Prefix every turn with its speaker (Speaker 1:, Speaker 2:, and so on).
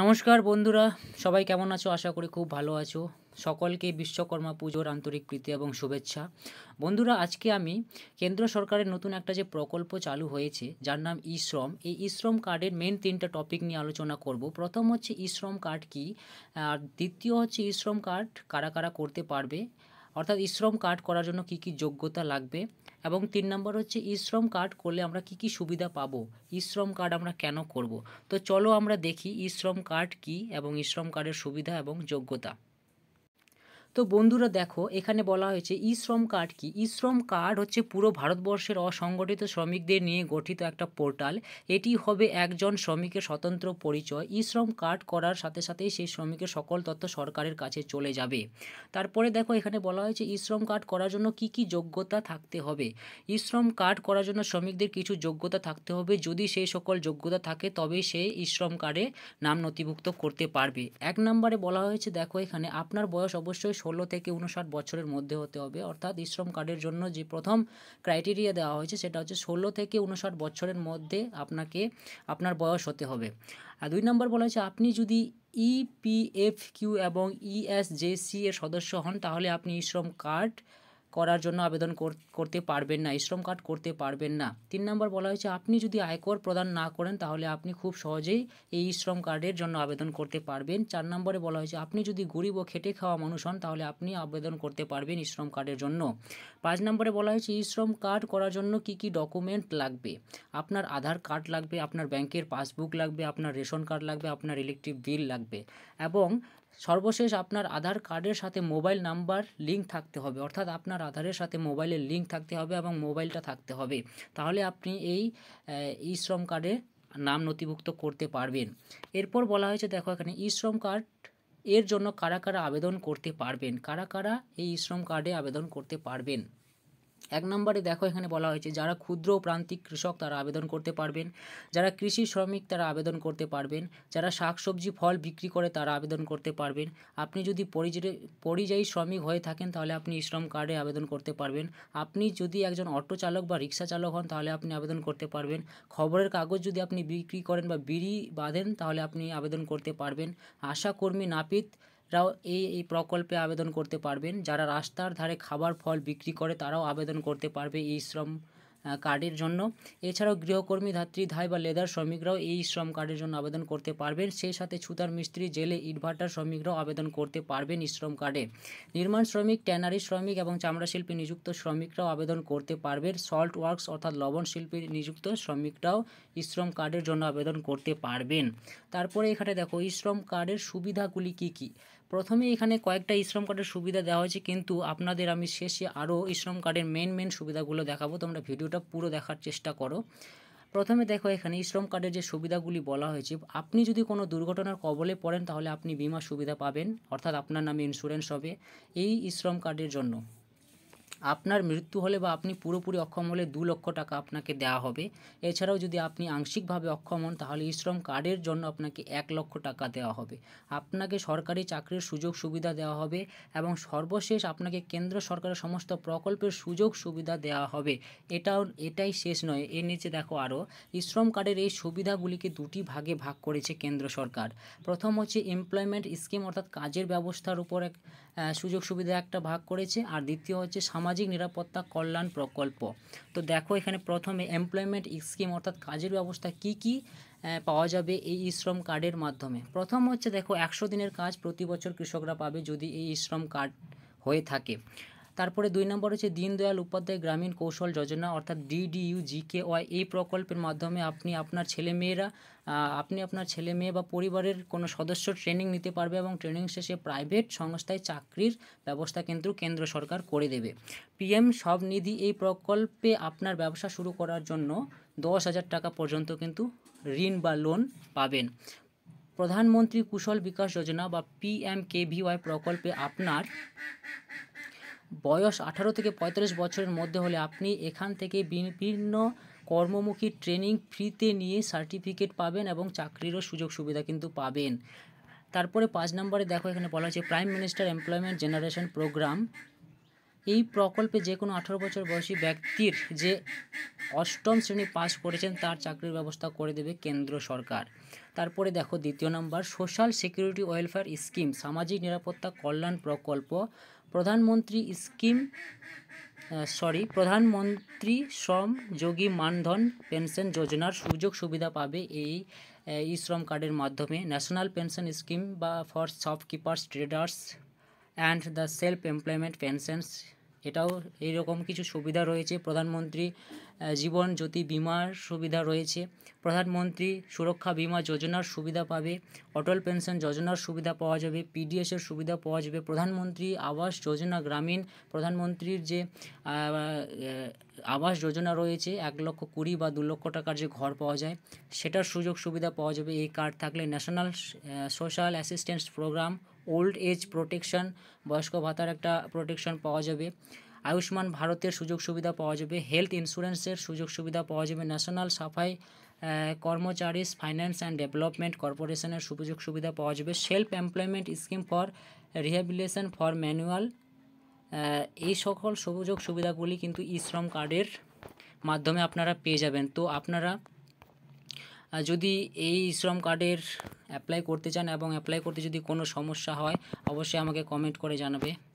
Speaker 1: নমস্কার বন্ধুরা সবাই কেমন আছো আশা করি খুব ভালো আছো সকলকে বিশ্বকর্মা পুজোর আন্তরিক প্রীতি এবং শুভেচ্ছা বন্ধুরা আজকে আমি কেন্দ্র সরকারের নতুন একটা যে প্রকল্প চালু হয়েছে যার নাম ই শ্রম এই ই শ্রম কার্ডের মেন তিনটা টপিক নিয়ে আলোচনা করব প্রথম হচ্ছে ই শ্রম কার্ড কি আর দ্বিতীয় হচ্ছে ই শ্রম কার্ড কারা কারা করতে পারবে অর্থাৎ ই শ্রম কার্ড করার জন্য কি কি যোগ্যতা লাগবে এবং তিন নম্বর হচ্ছে ইশ্রম কার্ড করলে আমরা কি কি সুবিধা ই ইশ্রম কার্ড আমরা কেন করব তো চলো আমরা দেখি ইশ্রম কার্ড কি এবং ইশ্রম কার্ডের সুবিধা এবং যোগ্যতা তো বন্ধুরা দেখো এখানে বলা হয়েছে ই শ্রম কার্ড কি ই শ্রম কার্ড হচ্ছে পুরো ভারতবর্ষের অসংগঠিত শ্রমিকদের নিয়ে গঠিত একটা পোর্টাল এটি হবে একজন শ্রমিকের স্বতন্ত্র পরিচয় ই শ্রম কার্ড করার সাথে সাথেই সেই শ্রমিকের সকল তথ্য সরকারের কাছে চলে যাবে তারপরে দেখো এখানে বলা হয়েছে ই শ্রম কার্ড করার জন্য কি কি যোগ্যতা থাকতে হবে ই শ্রম কার্ড করার জন্য শ্রমিকদের কিছু যোগ্যতা থাকতে হবে যদি সেই সকল যোগ্যতা থাকে তবেই সে ই শ্রম কার্ডে নাম নথিভুক্ত করতে পারবে এক নম্বরে বলা হয়েছে দেখো এখানে আপনার বয়স অবশ্যই ষোলো থেকে উনষাট বছরের মধ্যে হতে হবে অর্থাৎ শ্রম কার্ডের জন্য যে প্রথম ক্রাইটেরিয়া দেওয়া হয়েছে সেটা হচ্ছে ষোলো থেকে উনষাট বছরের মধ্যে আপনাকে আপনার বয়স হতে হবে আর দুই নম্বর বলা হয়েছে আপনি যদি ইপিএফ e কিউ এবং ইএসজেসি e এর সদস্য হন তাহলে আপনি শ্রম কার্ড করার জন্য আবেদন করতে পারবেন না শ্রম কার্ড করতে পারবেন না তিন নম্বর বলা হয়েছে আপনি যদি আয়কর প্রদান না করেন তাহলে আপনি খুব সহজেই এই শ্রম কার্ডের জন্য আবেদন করতে পারবেন চার নম্বরে বলা হয়েছে আপনি যদি গরিব ও খেটে খাওয়া মানুষ হন তাহলে আপনি আবেদন করতে পারবেন শ্রম কার্ডের জন্য পাঁচ নম্বরে বলা হয়েছে শ্রম কার্ড করার জন্য কি কি ডকুমেন্ট লাগবে আপনার আধার কার্ড লাগবে আপনার ব্যাংকের পাসবুক লাগবে আপনার রেশন কার্ড লাগবে আপনার ইলেকট্রিক বিল লাগবে এবং সর্বশেষ আপনার আধার কার্ডের সাথে মোবাইল নাম্বার লিঙ্ক থাকতে হবে অর্থাৎ আপনার আধারের সাথে মোবাইলের লিঙ্ক থাকতে হবে এবং মোবাইলটা থাকতে হবে তাহলে আপনি এই ই শ্রম কার্ডে নাম নথিভুক্ত করতে পারবেন এরপর বলা হয়েছে দেখো এখানে ই শ্রম কার্ড এর জন্য কারা কারা আবেদন করতে পারবেন কারা কারা এই শ্রম কার্ডে আবেদন করতে পারবেন এক নম্বরে দেখো এখানে বলা হয়েছে যারা ক্ষুদ্র প্রান্তিক কৃষক তারা আবেদন করতে পারবেন যারা কৃষি শ্রমিক তারা আবেদন করতে পারবেন যারা শাকসবজি ফল বিক্রি করে তারা আবেদন করতে পারবেন আপনি যদি পরিযায়ী শ্রমিক হয়ে থাকেন তাহলে আপনি শ্রম কার্ডে আবেদন করতে পারবেন আপনি যদি একজন অটো চালক বা রিক্সা চালক হন তাহলে আপনি আবেদন করতে পারবেন খবরের কাগজ যদি আপনি বিক্রি করেন বা বিড়ি বাঁধেন তাহলে আপনি আবেদন করতে পারবেন আশাকর্মী নাপিত রাও এই এই প্রকল্পে আবেদন করতে পারবেন যারা রাস্তার ধারে খাবার ফল বিক্রি করে তারাও আবেদন করতে পারবে এই শ্রম কার্ডের জন্য এছাড়াও গৃহকর্মী ধাত্রী ধাই বা লেদার শ্রমিকরাও এই শ্রম কার্ডের জন্য আবেদন করতে পারবেন সেই সাথে ছুতার মিস্ত্রি জেলে ইটভাটার শ্রমিকরাও আবেদন করতে পারবেন শ্রম কার্ডে নির্মাণ শ্রমিক ট্যানারি শ্রমিক এবং চামড়া শিল্পী নিযুক্ত শ্রমিকরাও আবেদন করতে পারবেন সল্ট ওয়ার্কস অর্থাৎ লবণ শিল্পী নিযুক্ত শ্রমিকরাও শ্রম কার্ডের জন্য আবেদন করতে পারবেন তারপরে এখানে দেখো শ্রম কার্ডের সুবিধাগুলি কি কী প্রথমে এখানে কয়েকটা ইশ্রম কার্ডের সুবিধা দেওয়া হয়েছে কিন্তু আপনাদের আমি শেষে আরও ইশ্রম কার্ডের মেন মেন সুবিধাগুলো দেখাবো তোমরা ভিডিওটা পুরো দেখার চেষ্টা করো প্রথমে দেখো এখানে ইশ্রম কার্ডের যে সুবিধাগুলি বলা হয়েছে আপনি যদি কোনো দুর্ঘটনার কবলে পড়েন তাহলে আপনি বিমা সুবিধা পাবেন অর্থাৎ আপনার নামে ইন্স্যুরেন্স হবে এই ইশ্রম কার্ডের জন্য আপনার মৃত্যু হলে বা আপনি পুরোপুরি অক্ষম হলে দু লক্ষ টাকা আপনাকে দেওয়া হবে এছাড়াও যদি আপনি আংশিকভাবে অক্ষম হন তাহলে শ্রম কার্ডের জন্য আপনাকে এক লক্ষ টাকা দেওয়া হবে আপনাকে সরকারি চাকরির সুযোগ সুবিধা দেওয়া হবে এবং সর্বশেষ আপনাকে কেন্দ্র সরকারের সমস্ত প্রকল্পের সুযোগ সুবিধা দেওয়া হবে এটাও এটাই শেষ নয় এর নিচে দেখো আরও শ্রম কার্ডের এই সুবিধাগুলিকে দুটি ভাগে ভাগ করেছে কেন্দ্র সরকার প্রথম হচ্ছে এমপ্লয়মেন্ট স্কিম অর্থাৎ কাজের ব্যবস্থার উপর এক সুযোগ সুবিধা একটা ভাগ করেছে আর দ্বিতীয় হচ্ছে সামাজিক সামাজিক নিরাপত্তা কল্যাণ প্রকল্প তো দেখো এখানে প্রথমে এমপ্লয়মেন্ট স্কিম অর্থাৎ কাজের ব্যবস্থা কি কি পাওয়া যাবে এই শ্রম কার্ডের মাধ্যমে প্রথম হচ্ছে দেখো একশো দিনের কাজ প্রতি বছর কৃষকরা পাবে যদি এই শ্রম কার্ড হয়ে থাকে তারপরে দুই নম্বর হচ্ছে দীনদয়াল উপাধ্যায় গ্রামীণ কৌশল যোজনা অর্থাৎ ডিডিইউ জিকেওয়াই এই প্রকল্পের মাধ্যমে আপনি আপনার ছেলেমেয়েরা আপনি আপনার ছেলে মেয়ে বা পরিবারের কোনো সদস্য ট্রেনিং নিতে পারবে এবং ট্রেনিং শেষে প্রাইভেট সংস্থায় চাকরির ব্যবস্থা কিন্তু কেন্দ্র সরকার করে দেবে পিএম স্বনিধি এই প্রকল্পে আপনার ব্যবসা শুরু করার জন্য দশ হাজার টাকা পর্যন্ত কিন্তু ঋণ বা লোন পাবেন প্রধানমন্ত্রী কুশল বিকাশ যোজনা বা পিএমকেভিওয়াই প্রকল্পে আপনার বয়স আঠারো থেকে পঁয়তাল্লিশ বছরের মধ্যে হলে আপনি এখান থেকে বিভিন্ন কর্মমুখী ট্রেনিং ফ্রিতে নিয়ে সার্টিফিকেট পাবেন এবং চাকরিরও সুযোগ সুবিধা কিন্তু পাবেন তারপরে পাঁচ নম্বরে দেখো এখানে বলা হয়েছে prime minister employment generation programme এই প্রকল্পে যে কোনো আঠারো বছর বয়সী ব্যক্তির যে অষ্টম শ্রেণী পাস করেছেন তার চাকরির ব্যবস্থা করে দেবে কেন্দ্র সরকার তারপরে দেখো দ্বিতীয় number social security welfare scheme সামাজিক নিরাপত্তা কল্যাণ প্রকল্প প্রধানমন্ত্রী স্কিম সরি প্রধানমন্ত্রী শ্রম যোগী মানধন পেনশন যোজনার সুযোগ সুবিধা পাবে এই ই শ্রম কার্ডের মাধ্যমে ন্যাশনাল পেনশন স্কিম বা for shopkeepers traders and the self employment pensions এটাও এইরকম কিছু সুবিধা রয়েছে প্রধানমন্ত্রী জীবন জ্যোতি বিমার সুবিধা রয়েছে প্রধানমন্ত্রী সুরক্ষা বিমা যোজনার সুবিধা পাবে অটল পেনশন যোজনার সুবিধা পাওয়া যাবে পিডিএসের সুবিধা পাওয়া যাবে প্রধানমন্ত্রী আবাস যোজনা গ্রামীণ প্রধানমন্ত্রীর যে আবাস যোজনা রয়েছে এক লক্ষ কুড়ি বা দু লক্ষ টাকার যে ঘর পাওয়া যায় সেটার সুযোগ সুবিধা পাওয়া যাবে এই কার্ড থাকলে national social assistance programme old age protection বয়স্ক ভাতার একটা প্রোটেকশন পাওয়া যাবে আয়ুষ্মান ভারতের সুযোগ সুবিধা পাওয়া যাবে হেলথ ইন্স্যুরেন্সের সুযোগ সুবিধা পাওয়া যাবে ন্যাশনাল সাফাই কর্মচারীস ফাইন্যান্স অ্যান্ড ডেভেলপমেন্ট কর্পোরেশনের সুযোগ সুবিধা পাওয়া যাবে self employment scheme for rehabilitation for manual এই সকল সুযোগ সুবিধাগুলি কিন্তু ই শ্রম কার্ডের মাধ্যমে আপনারা পেয়ে যাবেন তো আপনারা যদি এই শ্রম কার্ডের অ্যাপ্লাই করতে চান এবং অ্যাপ্লাই করতে যদি কোনো সমস্যা হয় অবশ্যই আমাকে কমেন্ট করে জানাবে